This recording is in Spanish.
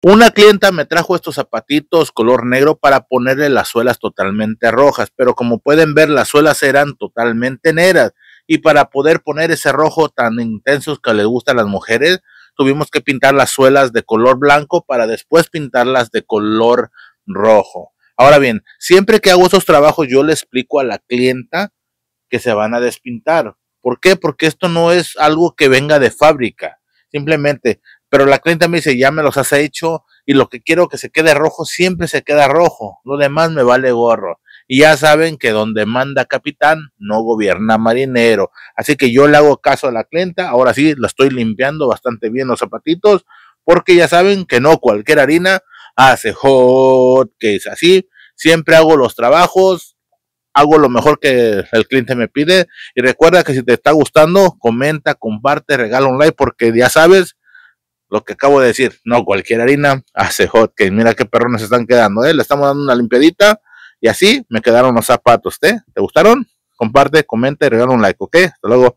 Una clienta me trajo estos zapatitos color negro para ponerle las suelas totalmente rojas, pero como pueden ver las suelas eran totalmente negras y para poder poner ese rojo tan intenso que les gusta a las mujeres, tuvimos que pintar las suelas de color blanco para después pintarlas de color rojo. Ahora bien, siempre que hago esos trabajos yo le explico a la clienta que se van a despintar. ¿Por qué? Porque esto no es algo que venga de fábrica. Simplemente pero la clienta me dice, ya me los has hecho y lo que quiero que se quede rojo siempre se queda rojo, lo demás me vale gorro. Y ya saben que donde manda capitán no gobierna marinero. Así que yo le hago caso a la clienta, ahora sí la estoy limpiando bastante bien los zapatitos, porque ya saben que no cualquier harina hace hot que es así. Siempre hago los trabajos, hago lo mejor que el cliente me pide. Y recuerda que si te está gustando, comenta, comparte, regala un like, porque ya sabes lo que acabo de decir, no cualquier harina hace hot Mira qué perrones están quedando, ¿eh? Le estamos dando una limpiadita y así me quedaron los zapatos, ¿te? ¿Te gustaron? Comparte, comenta y regala un like, ¿ok? Hasta luego.